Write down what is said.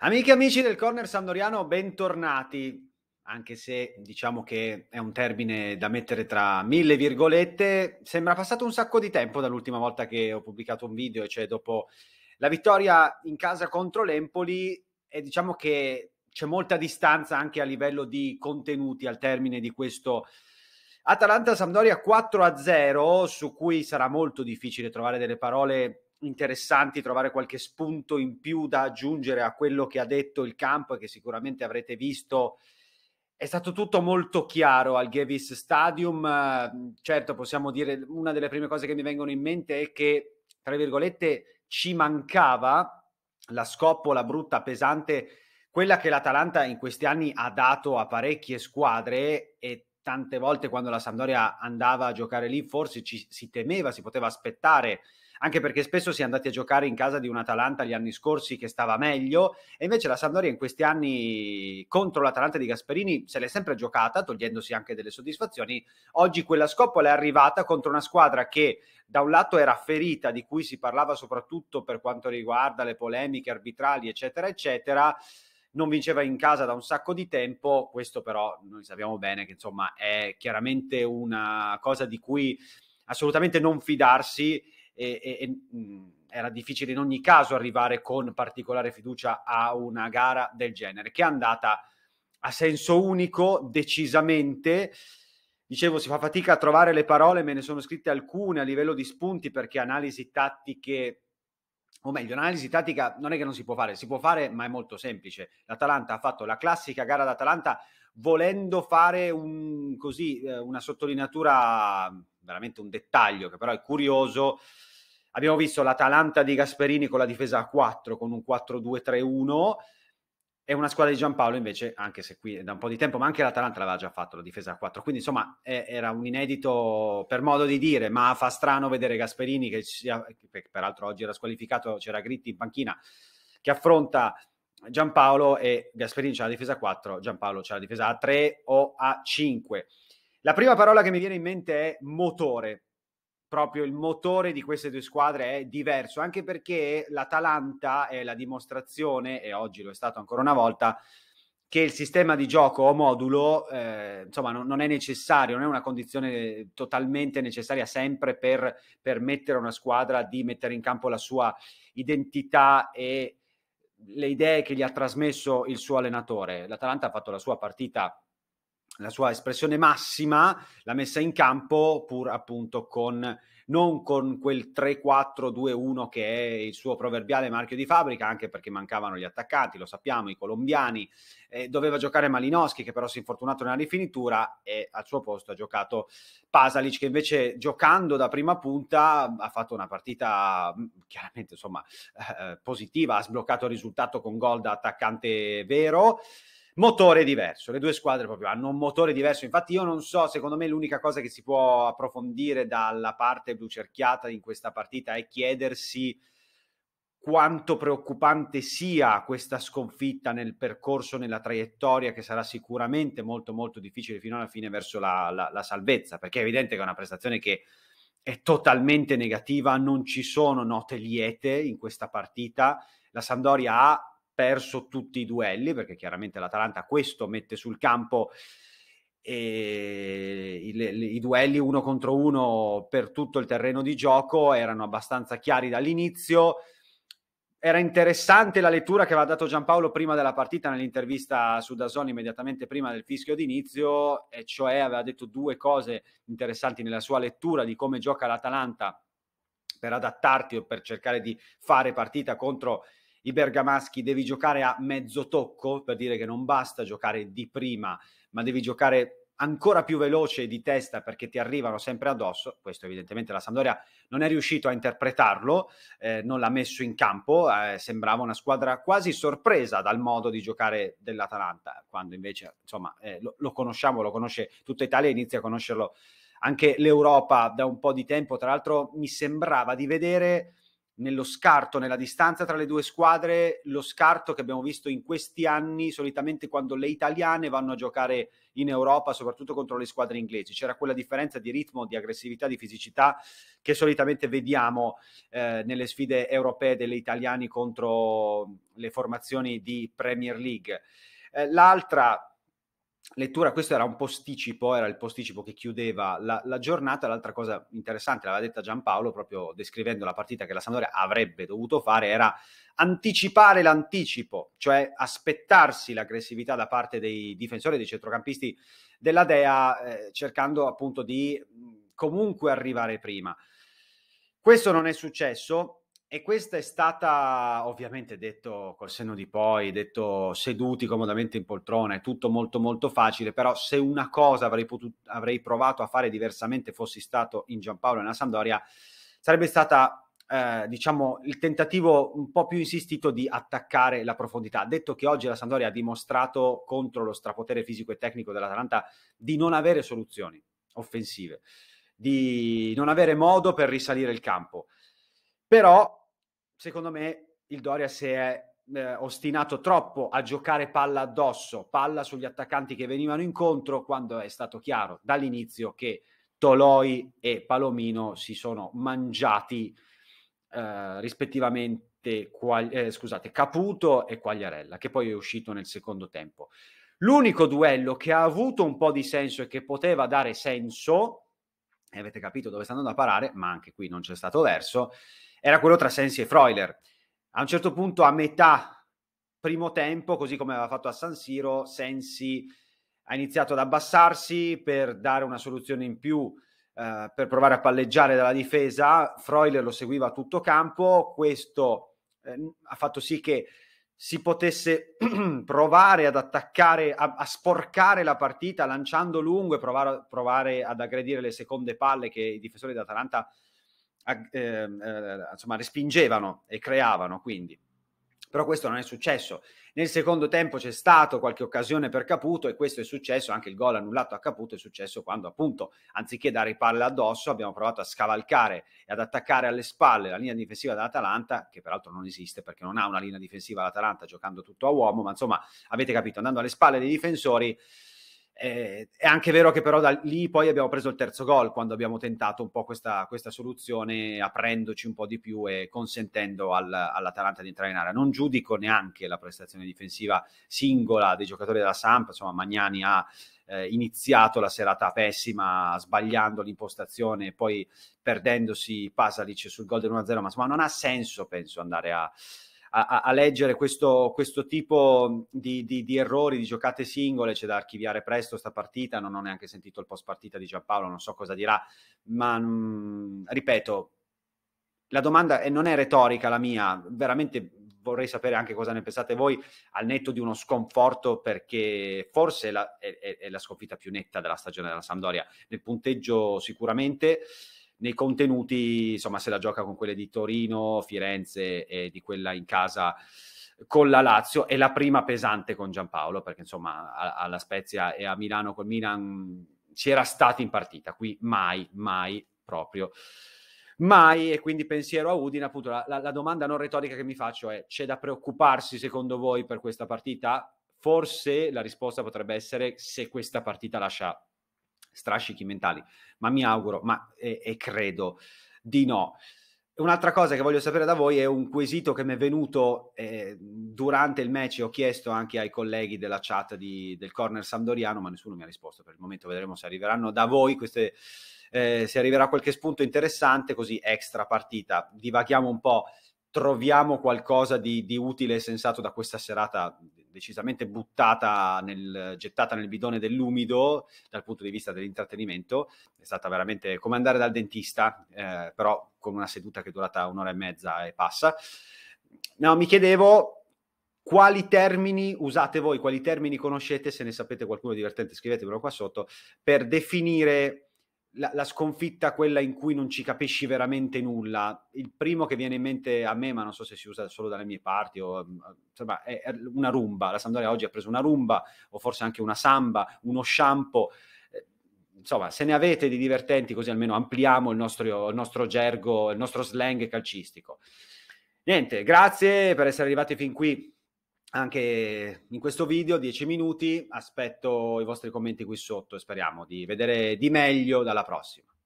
Amiche e amici del Corner Sandoriano, bentornati, anche se diciamo che è un termine da mettere tra mille virgolette, sembra passato un sacco di tempo dall'ultima volta che ho pubblicato un video, cioè dopo la vittoria in casa contro l'Empoli e diciamo che c'è molta distanza anche a livello di contenuti al termine di questo Atalanta Sampdoria 4-0 su cui sarà molto difficile trovare delle parole interessanti, trovare qualche spunto in più da aggiungere a quello che ha detto il campo e che sicuramente avrete visto. È stato tutto molto chiaro al Gavis Stadium. Certo, possiamo dire una delle prime cose che mi vengono in mente è che, tra virgolette, ci mancava la scoppola brutta, pesante, quella che l'Atalanta in questi anni ha dato a parecchie squadre e tante volte quando la Sampdoria andava a giocare lì forse ci si temeva, si poteva aspettare anche perché spesso si è andati a giocare in casa di un Atalanta gli anni scorsi che stava meglio e invece la Sampdoria in questi anni contro l'Atalanta di Gasperini se l'è sempre giocata, togliendosi anche delle soddisfazioni. Oggi quella scoppola è arrivata contro una squadra che da un lato era ferita, di cui si parlava soprattutto per quanto riguarda le polemiche arbitrali, eccetera, eccetera non vinceva in casa da un sacco di tempo, questo però noi sappiamo bene che insomma è chiaramente una cosa di cui assolutamente non fidarsi e, e mh, mm, era difficile in ogni caso arrivare con particolare fiducia a una gara del genere, che è andata a senso unico, decisamente. Dicevo, si fa fatica a trovare le parole, me ne sono scritte alcune a livello di spunti perché analisi tattiche, o meglio, analisi tattica non è che non si può fare, si può fare, ma è molto semplice. L'Atalanta ha fatto la classica gara d'Atalanta volendo fare un, così, eh, una sottolineatura veramente un dettaglio che però è curioso. Abbiamo visto l'Atalanta di Gasperini con la difesa a 4, con un 4-2-3-1 e una squadra di Giampaolo invece, anche se qui è da un po' di tempo, ma anche l'Atalanta l'aveva già fatto la difesa a 4, quindi insomma è, era un inedito per modo di dire, ma fa strano vedere Gasperini che, sia, che peraltro oggi era squalificato, c'era Gritti in panchina, che affronta Giampaolo e Gasperini c'ha la difesa a 4, Giampaolo c'ha la difesa a 3 o a 5. La prima parola che mi viene in mente è motore. Proprio il motore di queste due squadre è diverso, anche perché l'Atalanta è la dimostrazione, e oggi lo è stato ancora una volta, che il sistema di gioco o modulo eh, insomma, non, non, è necessario, non è una condizione totalmente necessaria sempre per permettere a una squadra di mettere in campo la sua identità e le idee che gli ha trasmesso il suo allenatore. L'Atalanta ha fatto la sua partita la sua espressione massima, l'ha messa in campo pur appunto con non con quel 3-4-2-1 che è il suo proverbiale marchio di fabbrica, anche perché mancavano gli attaccanti, lo sappiamo, i colombiani. Eh, doveva giocare Malinowski, che però si è infortunato nella rifinitura, e al suo posto ha giocato Pasalic, che invece giocando da prima punta ha fatto una partita mm, chiaramente insomma, eh, eh, positiva, ha sbloccato il risultato con gol da attaccante vero motore diverso. Le due squadre proprio hanno un motore diverso. Infatti, io non so, secondo me, l'unica cosa che si può approfondire dalla parte blu cerchiata in questa partita è chiedersi quanto preoccupante sia questa sconfitta nel percorso, nella traiettoria che sarà sicuramente molto molto difficile fino alla fine verso la, la, la salvezza, perché è evidente che è una prestazione che è totalmente negativa, non ci sono note liete in questa partita, la Sandoria ha perso tutti i duelli, perché chiaramente l'Atalanta questo mette sul campo e i, i, duelli uno contro uno per tutto il terreno di gioco erano abbastanza chiari dall'inizio. Era interessante la lettura che aveva dato Giampaolo prima della partita nell'intervista su Dazon immediatamente prima del fischio d'inizio, e cioè aveva detto due cose interessanti nella sua lettura di come gioca l'Atalanta per adattarti o per cercare di fare partita contro i bergamaschi devi giocare a mezzo tocco per dire che non basta giocare di prima, ma devi giocare ancora più veloce di testa perché ti arrivano sempre addosso. Questo evidentemente la Sandoria non è riuscito a interpretarlo, eh, non l'ha messo in campo, eh, sembrava una squadra quasi sorpresa dal modo di giocare dell'Atalanta, quando invece insomma, eh, lo, lo conosciamo, lo conosce tutta Italia inizia a conoscerlo anche l'Europa da un po' di tempo. Tra l'altro mi sembrava di vedere nello scarto, nella distanza tra le due squadre, lo scarto che abbiamo visto in questi anni, solitamente quando le italiane vanno a giocare in Europa, soprattutto contro le squadre inglesi. C'era quella differenza di ritmo, di aggressività, di fisicità che solitamente vediamo eh, nelle sfide europee delle italiane contro le formazioni di Premier League. Eh, l'altra lettura, questo era un posticipo, era il posticipo che chiudeva la, la giornata. L'altra cosa interessante, l'aveva detta Giampaolo, proprio descrivendo la partita che la Sampdoria avrebbe dovuto fare, era anticipare l'anticipo, cioè aspettarsi l'aggressività da parte dei difensori, dei centrocampisti della Dea, eh, cercando appunto di comunque arrivare prima. Questo non è successo, e questa è stata, ovviamente, detto col senno di poi, detto seduti comodamente in poltrona, è tutto molto molto facile, però se una cosa avrei, potuto, avrei provato a fare diversamente fossi stato in Giampaolo e nella Sampdoria, sarebbe stata, eh, diciamo, il tentativo un po' più insistito di attaccare la profondità. Detto che oggi la Sampdoria ha dimostrato contro lo strapotere fisico e tecnico dell'Atalanta di non avere soluzioni offensive, di non avere modo per risalire il campo. Però secondo me il Doria si è eh, ostinato troppo a giocare palla addosso, palla sugli attaccanti che venivano incontro quando è stato chiaro dall'inizio che Toloi e Palomino si sono mangiati eh, rispettivamente qual- eh, scusate, Caputo e Quagliarella, che poi è uscito nel secondo tempo. L'unico duello che ha avuto un po' di senso e che poteva dare senso, e avete capito dove sta andando a parare, ma anche qui non c'è stato verso, era quello tra Sensi e Freuler. A un certo punto, a metà primo tempo, così come aveva fatto a San Siro, Sensi ha iniziato ad abbassarsi per dare una soluzione in più eh, per provare a palleggiare dalla difesa. Freuler lo seguiva a tutto campo. Questo eh, ha fatto sì che si potesse provare ad attaccare, a, a, sporcare la partita lanciando lungo e provare, provare ad aggredire le seconde palle che i difensori d'Atalanta Ehm, eh, insomma, respingevano e creavano quindi. Però questo non è successo. Nel secondo tempo c'è stato qualche occasione per Caputo e questo è successo, anche il gol annullato a Caputo è successo quando appunto, anziché dare palle addosso, abbiamo provato a scavalcare e ad attaccare alle spalle la linea difensiva dell'Atalanta, che peraltro non esiste perché non ha una linea difensiva l'Atalanta giocando tutto a uomo, ma insomma avete capito, andando alle spalle dei difensori eh, è anche vero che però da lì poi abbiamo preso il terzo gol quando abbiamo tentato un po' questa, questa soluzione aprendoci un po' di più e consentendo al, all'Atalanta di entrare in area. Non giudico neanche la prestazione difensiva singola dei giocatori della Samp, insomma Magnani ha eh, iniziato la serata pessima sbagliando l'impostazione, e poi perdendosi Pasalic sul gol del 1-0, ma insomma non ha senso penso andare a a, a leggere questo, questo tipo di, di, di, errori, di giocate singole, c'è da archiviare presto sta partita, non ho neanche sentito il post partita di Giampaolo, non so cosa dirà, ma mh, ripeto, la domanda non è retorica la mia, veramente vorrei sapere anche cosa ne pensate voi al netto di uno sconforto perché forse è la, è, è la sconfitta più netta della stagione della Sampdoria nel punteggio sicuramente nei contenuti, insomma, se la gioca con quelle di Torino, Firenze e di quella in casa con la Lazio e la prima pesante con Giampaolo, perché insomma alla Spezia e a Milano col Milan ci c'era stato in partita, qui mai, mai proprio. Mai, e quindi pensiero a Udine, appunto la, la domanda non retorica che mi faccio è c'è da preoccuparsi secondo voi per questa partita? Forse la risposta potrebbe essere se questa partita lascia strascichi mentali, ma mi auguro, ma, e, e credo di no. Un'altra cosa che voglio sapere da voi è un quesito che mi è venuto eh, durante il match ho chiesto anche ai colleghi della chat di, del corner Sandoriano, ma nessuno mi ha risposto per il momento, vedremo se arriveranno da voi queste, eh, se arriverà qualche spunto interessante, così extra partita. Divaghiamo un po', troviamo qualcosa di, di utile e sensato da questa serata decisamente buttata nel, gettata nel bidone dell'umido dal punto di vista dell'intrattenimento, è stata veramente come andare dal dentista, eh, però con una seduta che è durata un'ora e mezza e passa. No, mi chiedevo quali termini usate voi, quali termini conoscete, se ne sapete qualcuno divertente scrivetemelo qua sotto, per definire la, la, sconfitta quella in cui non ci capisci veramente nulla. Il primo che viene in mente a me, ma non so se si usa solo dalle mie parti, o, mm, insomma, è una rumba. La Sandoria oggi ha preso una rumba, o forse anche una samba, uno shampoo. Eh, insomma, se ne avete di divertenti, così almeno ampliamo il nostro, il nostro gergo, il nostro slang calcistico. Niente, grazie per essere arrivati fin qui anche in questo video, 10 minuti, aspetto i vostri commenti qui sotto e speriamo di vedere di meglio dalla prossima.